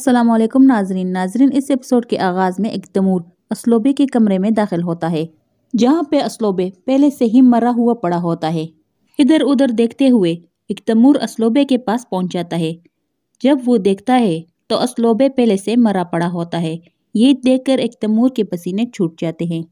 अस्सलाम वालेकुम नाजरीन नाजरीन इस एपिसोड के आगाज़ में एक तमूर असलोबे के कमरे में दाखिल होता है जहाँ पे असलोबे पहले से ही मरा हुआ पड़ा होता है इधर उधर देखते हुए एक तमूर असलोबे के पास पहुँच जाता है जब वो देखता है तो असलोबे पहले से मरा पड़ा होता है ये देखकर एक तमूर के पसीने छूट जाते हैं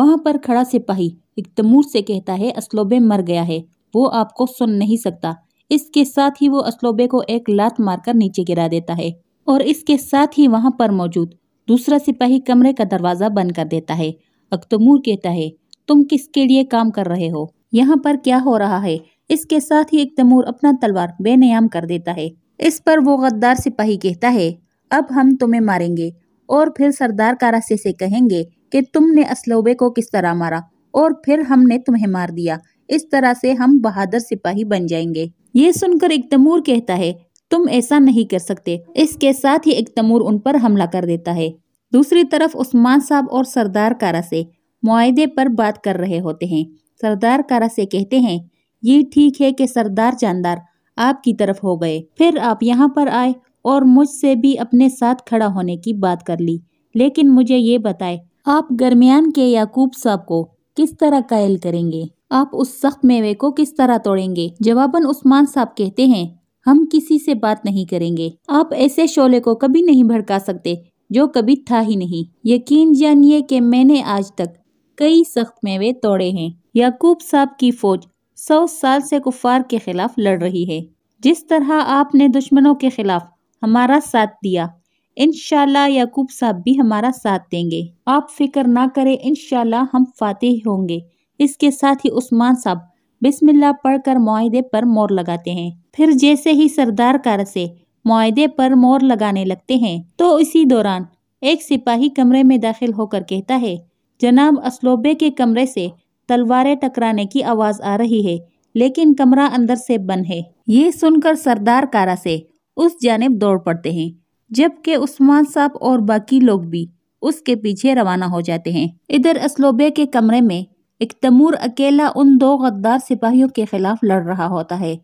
वहाँ पर खड़ा सिपाही एक तमूर से कहता है असलोबे मर गया है वो आपको सुन नहीं सकता इसके साथ ही वो असलोबे को एक लात मारकर नीचे गिरा देता है और इसके साथ ही वहाँ पर मौजूद दूसरा सिपाही कमरे का दरवाज़ा बंद कर देता है अख्तमूर कहता है तुम किसके लिए काम कर रहे हो यहाँ पर क्या हो रहा है इसके साथ ही अख्तमूर अपना तलवार बेनियाम कर देता है इस पर वो गद्दार सिपाही कहता है अब हम तुम्हें मारेंगे और फिर सरदार कारासे से कहेंगे कि तुमने असलोबे को किस तरह मारा और फिर हमने तुम्हें मार दिया इस तरह से हम बहादुर सिपाही बन जाएंगे ये सुनकर इकतमूर कहता है तुम ऐसा नहीं कर सकते इसके साथ ही एक तमूर उन पर हमला कर देता है दूसरी तरफ उस्मान साहब और सरदार कारा से मुआदे पर बात कर रहे होते हैं सरदार कारा से कहते हैं ये ठीक है कि सरदार जानदार आपकी तरफ हो गए फिर आप यहाँ पर आए और मुझसे भी अपने साथ खड़ा होने की बात कर ली लेकिन मुझे ये बताए आप गर्मियान के याकूब साहब को किस तरह कायल करेंगे आप उस सख्त मेवे को किस तरह तोड़ेंगे जवाबन उस्मान साहब कहते हैं हम किसी से बात नहीं करेंगे आप ऐसे शोले को कभी नहीं भड़का सकते जो कभी था ही नहीं यकीन जानिए कि मैंने आज तक कई सख्त मेवे तोड़े हैं याकूब साहब की फौज सौ साल से कुफार के खिलाफ लड़ रही है जिस तरह आपने दुश्मनों के खिलाफ हमारा साथ दिया इन याकूब साहब भी हमारा साथ देंगे आप फिक्र ना करें इनशाला हम फातेह होंगे इसके साथ ही उस्मान साहब बिस्मिल्लाह पढ़कर माहदे पर मोर लगाते हैं फिर जैसे ही सरदार कार से माहदे पर मोर लगाने लगते हैं तो इसी दौरान एक सिपाही कमरे में दाखिल होकर कहता है जनाब असलोबे के कमरे से तलवारें टकराने की आवाज़ आ रही है लेकिन कमरा अंदर से बंद है ये सुनकर सरदार कारा से उस जानब दौड़ पड़ते हैं जबकि उस्मान साहब और बाकी लोग भी उसके पीछे रवाना हो जाते हैं इधर असलोबे के कमरे में इकतमूर अकेला उन दो गद्दार सिपाहियों के खिलाफ लड़ रहा होता है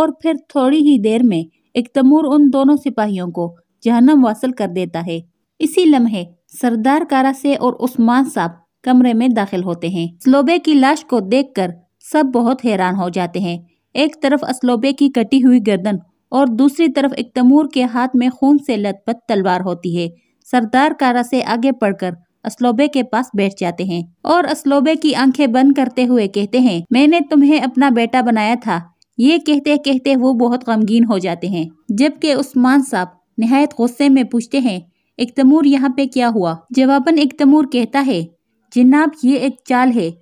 और फिर थोड़ी ही देर में इकतमूर उन दोनों सिपाहियों को जहनम वासिल कर देता है इसी लम्हे सरदार कारा से और उस्मान साहब कमरे में दाखिल होते हैं स्लोबे की लाश को देखकर सब बहुत हैरान हो जाते हैं एक तरफ असलोबे की कटी हुई गर्दन और दूसरी तरफ इकतमूर के हाथ में खून से लथपथ तलवार होती है सरदार कारा से आगे पढ़कर असलोबे के पास बैठ जाते हैं और असलोबे की आंखें बंद करते हुए कहते हैं मैंने तुम्हें अपना बेटा बनाया था ये कहते कहते वो बहुत गमगीन हो जाते हैं जबकि उस्मान साहब नहायत गुस्से में पूछते हैं इकतमूर यहाँ पे क्या हुआ जवाबन इकतमूर कहता है जिनाब ये एक चाल है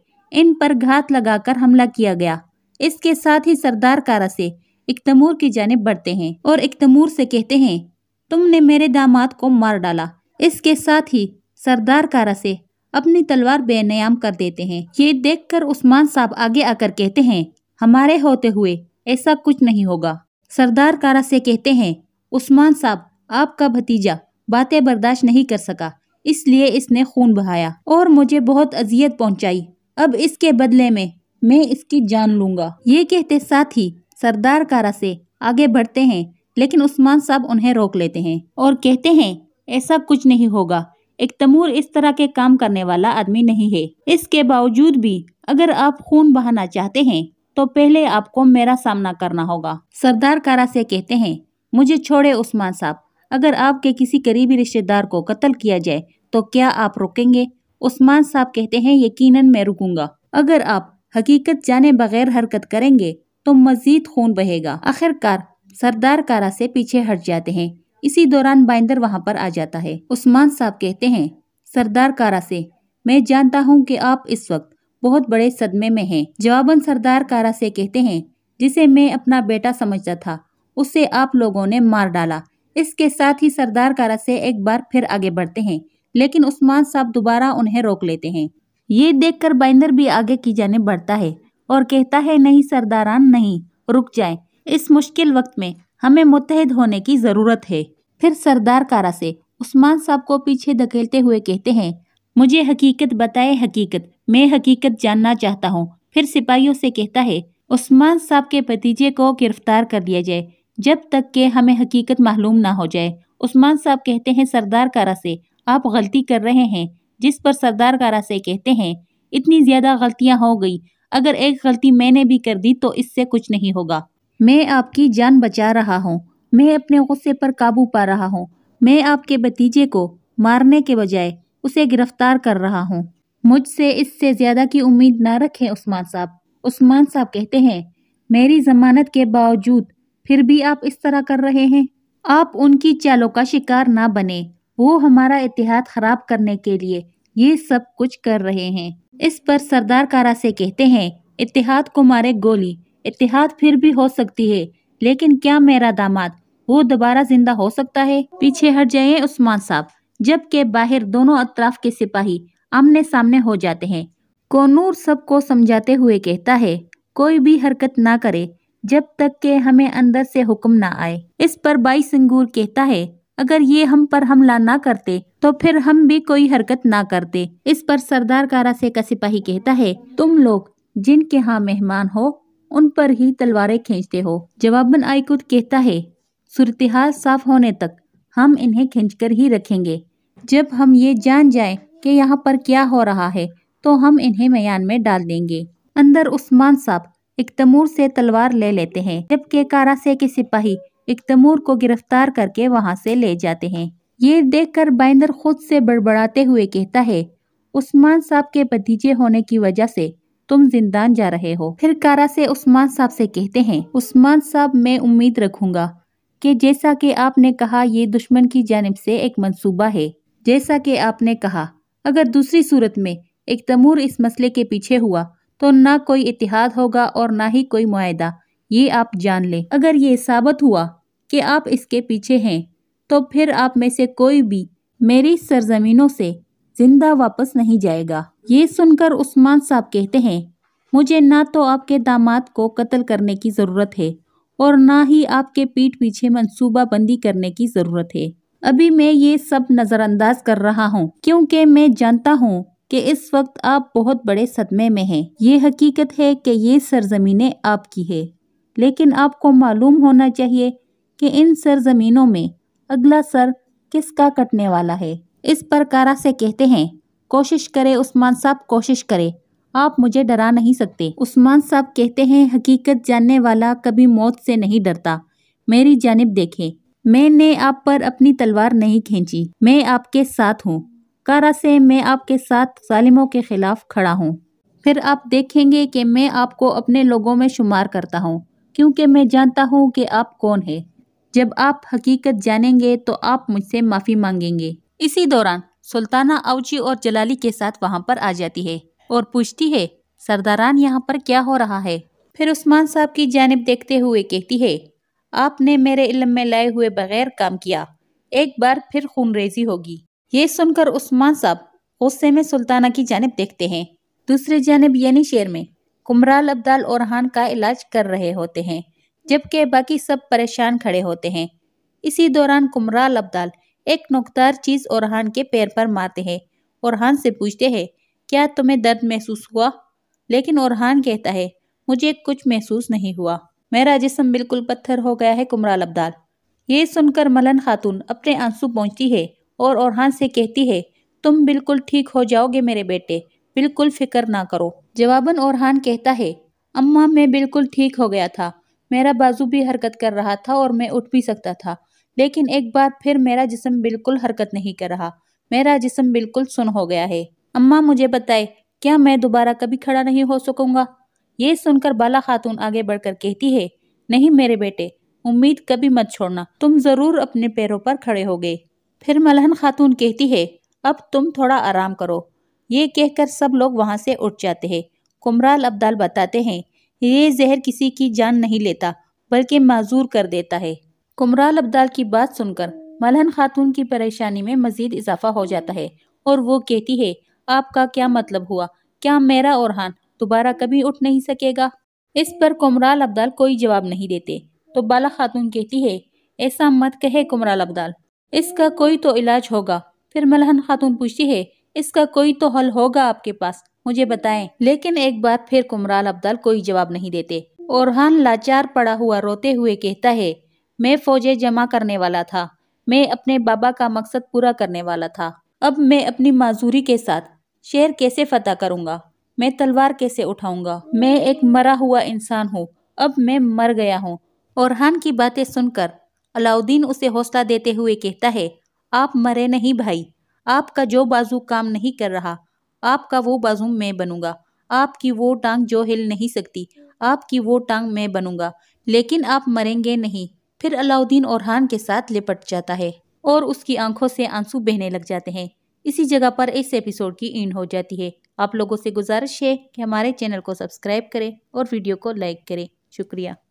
इन पर घात लगाकर हमला किया गया इसके साथ ही सरदार कारा से इकतमूर की जानब बढ़ते हैं और इकतमूर से कहते हैं तुमने मेरे दामाद को मार डाला इसके साथ ही सरदार कारा से अपनी तलवार बेनयाम कर देते हैं ये देखकर उस्मान साहब आगे आकर कहते हैं हमारे होते हुए ऐसा कुछ नहीं होगा सरदार कारा से कहते हैं उस्मान साहब आपका भतीजा बातें बर्दाश्त नहीं कर सका इसलिए इसने खून बहाया और मुझे बहुत अजियत पहुंचाई अब इसके बदले में मैं इसकी जान लूंगा ये कहते साथ ही सरदार कारा से आगे बढ़ते हैं लेकिन उस्मान साहब उन्हें रोक लेते हैं और कहते हैं ऐसा कुछ नहीं होगा एक तमूर इस तरह के काम करने वाला आदमी नहीं है इसके बावजूद भी अगर आप खून बहाना चाहते हैं तो पहले आपको मेरा सामना करना होगा सरदार कारा से कहते हैं मुझे छोड़े उस्मान साहब अगर आपके किसी करीबी रिश्तेदार को कत्ल किया जाए तो क्या आप रुकेंगे उस्मान साहब कहते हैं यकीनन मैं रुकूंगा अगर आप हकीकत जाने बगैर हरकत करेंगे तो मजीद खून बहेगा आखिरकार सरदार कारा से पीछे हट जाते हैं इसी दौरान बाइंदर वहां पर आ जाता है उस्मान साहब कहते हैं सरदार कारा से मैं जानता हूं कि आप इस वक्त बहुत बड़े सदमे में हैं जवाबन सरदार कारा से कहते हैं जिसे मैं अपना बेटा समझता था उसे आप लोगों ने मार डाला इसके साथ ही सरदार कारा से एक बार फिर आगे बढ़ते हैं लेकिन उस्मान साहब दोबारा उन्हें रोक लेते हैं ये कर बाइंदर भी आगे की जाने बढ़ता है और कहता है नहीं सरदारान नहीं रुक जाए इस मुश्किल वक्त में हमें मुतहद होने की ज़रूरत है फिर सरदार कारा से उस्मान साहब को पीछे धकेलते हुए कहते हैं मुझे हकीकत बताए हकीकत मैं हकीकत जानना चाहता हूँ फिर सिपाहियों से कहता है उस्मान साहब के भतीजे को गिरफ्तार कर लिया जाए जब तक के हमें हकीकत मालूम ना हो जाए उस्मान साहब कहते हैं सरदार कारा से आप गलती कर रहे हैं जिस पर सरदार कारा से कहते हैं इतनी ज़्यादा गलतियाँ हो गई अगर एक गलती मैंने भी कर दी तो इससे कुछ नहीं होगा मैं आपकी जान बचा रहा हूँ मैं अपने गुस्से पर काबू पा रहा हूँ मैं आपके भतीजे को मारने के बजाय उसे गिरफ्तार कर रहा हूँ मुझसे इससे ज़्यादा की उम्मीद ना रखें उस्मान साहब उस्मान साहब कहते हैं मेरी जमानत के बावजूद फिर भी आप इस तरह कर रहे हैं आप उनकी चालों का शिकार ना बने वो हमारा इतिहाद खराब करने के लिए ये सब कुछ कर रहे हैं इस पर सरदार कारा से कहते हैं इतिहाद को मारे गोली इतिहाद फिर भी हो सकती है लेकिन क्या मेरा दामाद वो दोबारा जिंदा हो सकता है पीछे हट जाए उस्मान साहब जबकि बाहर दोनों अतराफ के सिपाही आमने सामने हो जाते हैं कोनूर सबको समझाते हुए कहता है कोई भी हरकत ना करे जब तक के हमें अंदर से हुक्म ना आए इस पर बाई सिंगूर कहता है अगर ये हम पर हमला ना करते तो फिर हम भी कोई हरकत ना करते इस पर सरदार कारा से का सिपाही कहता है तुम लोग जिनके यहाँ मेहमान हो उन पर ही तलवारें खींचते हो जवाबन आयकुद कहता है सूरत साफ होने तक हम इन्हें खींच कर ही रखेंगे जब हम ये जान जाएं कि यहाँ पर क्या हो रहा है तो हम इन्हें मैान में डाल देंगे अंदर उस्मान साहब इकतमूर से तलवार ले लेते हैं जबकि कारासे के सिपाही इकतमूर को गिरफ्तार करके वहाँ से ले जाते हैं ये देखकर बाइंदर खुद से बड़बड़ाते हुए कहता है उस्मान साहब के भतीजे होने की वजह से तुम जिंदा जा रहे हो फिर कारा से उस्मान साहब से कहते हैं उस्मान साहब मैं उम्मीद रखूंगा कि जैसा कि आपने कहा ये दुश्मन की जानब से एक मंसूबा है जैसा कि आपने कहा अगर दूसरी सूरत में एक तमूर इस मसले के पीछे हुआ तो ना कोई इतिहाद होगा और ना ही कोई मुआदा ये आप जान ले अगर ये साबित हुआ कि आप इसके पीछे हैं तो फिर आप में से कोई भी मेरी सरजमीनों से जिंदा वापस नहीं जाएगा ये सुनकर उस्मान साहब कहते हैं मुझे ना तो आपके दामाद को कत्ल करने की ज़रूरत है और ना ही आपके पीठ पीछे मनसूबा बंदी करने की ज़रूरत है अभी मैं ये सब नज़रअंदाज कर रहा हूँ क्योंकि मैं जानता हूँ कि इस वक्त आप बहुत बड़े सदमे में हैं ये हकीकत है कि ये सरजमीने आपकी है लेकिन आपको मालूम होना चाहिए कि इन सरजमीनों में अगला सर किसका कटने वाला है इस पर कारा से कहते हैं कोशिश करे उस्मान साहब कोशिश करे आप मुझे डरा नहीं सकते उस्मान साहब कहते हैं हकीकत जानने वाला कभी मौत से नहीं डरता मेरी जानब देखें मैंने आप पर अपनी तलवार नहीं खींची मैं आपके साथ हूँ कारा से मैं आपके साथ ालिमों के ख़िलाफ़ खड़ा हूँ फिर आप देखेंगे कि मैं आपको अपने लोगों में शुमार करता हूँ क्योंकि मैं जानता हूँ कि आप कौन है जब आप हकीकत जानेंगे तो आप मुझसे माफ़ी मांगेंगे इसी दौरान सुल्ताना अवची और जलाली के साथ वहाँ पर आ जाती है और पूछती है सरदारान यहाँ पर क्या हो रहा है फिर उस्मान साहब की जानब देखते हुए कहती है आपने मेरे इलम में लाए हुए बगैर काम किया एक बार फिर खूनरेजी होगी ये सुनकर उस्मान साहब गुस्से में सुल्ताना की जानब देखते हैं दूसरी जानब यानी शेर में कुमराल अब्दाल और हान का इलाज कर रहे होते हैं जबकि बाकी सब परेशान खड़े होते हैं इसी दौरान कुमराल अब्दाल एक नुकदार चीज़ और के पैर पर मारते हैं ओरहान से पूछते हैं क्या तुम्हें दर्द महसूस हुआ लेकिन ओरहान कहता है मुझे कुछ महसूस नहीं हुआ मेरा जिसम बिल्कुल पत्थर हो गया है कुमरा लबदार ये सुनकर मलन खातून अपने आंसू पहुँचती है और ओरहान से कहती है तुम बिल्कुल ठीक हो जाओगे मेरे बेटे बिल्कुल फिक्र ना करो जवाबन ओरहान कहता है अम्मा मैं बिल्कुल ठीक हो गया था मेरा बाजू भी हरकत कर रहा था और मैं उठ भी सकता था लेकिन एक बार फिर मेरा जिसम बिल्कुल हरकत नहीं कर रहा मेरा जिसम बिल्कुल सुन हो गया है अम्मा मुझे बताए क्या मैं दोबारा कभी खड़ा नहीं हो सकूंगा ये सुनकर बाला खातून आगे बढ़कर कहती है नहीं मेरे बेटे उम्मीद कभी मत छोड़ना तुम ज़रूर अपने पैरों पर खड़े होगे फिर मलहन खातून कहती है अब तुम थोड़ा आराम करो ये कहकर सब लोग वहाँ से उठ जाते हैं कुमराल अब्दाल बताते हैं ये जहर किसी की जान नहीं लेता बल्कि माजूर कर देता है कुमराल अब्दाल की बात सुनकर मलहन खातून की परेशानी में मजीद इजाफा हो जाता है और वो कहती है आपका क्या मतलब हुआ क्या मेरा हान दोबारा कभी उठ नहीं सकेगा इस पर कुमराल अब्दाल कोई जवाब नहीं देते तो बाला खातून कहती है ऐसा मत कहे कुमराल अब्दाल इसका कोई तो इलाज होगा फिर मलहन खातून पूछती है इसका कोई तो हल होगा आपके पास मुझे बताएं लेकिन एक बार फिर कुमराल अब्दाल कोई जवाब नहीं देते ओरहान लाचार पड़ा हुआ रोते हुए कहता है मैं फौजे जमा करने वाला था मैं अपने बाबा का मकसद पूरा करने वाला था अब मैं अपनी माजूरी के साथ शेर कैसे फतह करूंगा मैं तलवार कैसे उठाऊंगा मैं एक मरा हुआ इंसान हूँ अब मैं मर गया हूँ हान की बातें सुनकर अलाउद्दीन उसे हौसला देते हुए कहता है आप मरे नहीं भाई आपका जो बाजू काम नहीं कर रहा आपका वो बाजू मैं बनूंगा आपकी वो टांग जो हिल नहीं सकती आपकी वो टांग मैं बनूंगा लेकिन आप मरेंगे नहीं फिर अलाउद्दीन औरहान के साथ लिपट जाता है और उसकी आंखों से आंसू बहने लग जाते हैं इसी जगह पर इस एपिसोड की इंड हो जाती है आप लोगों से गुजारिश है कि हमारे चैनल को सब्सक्राइब करें और वीडियो को लाइक करें शुक्रिया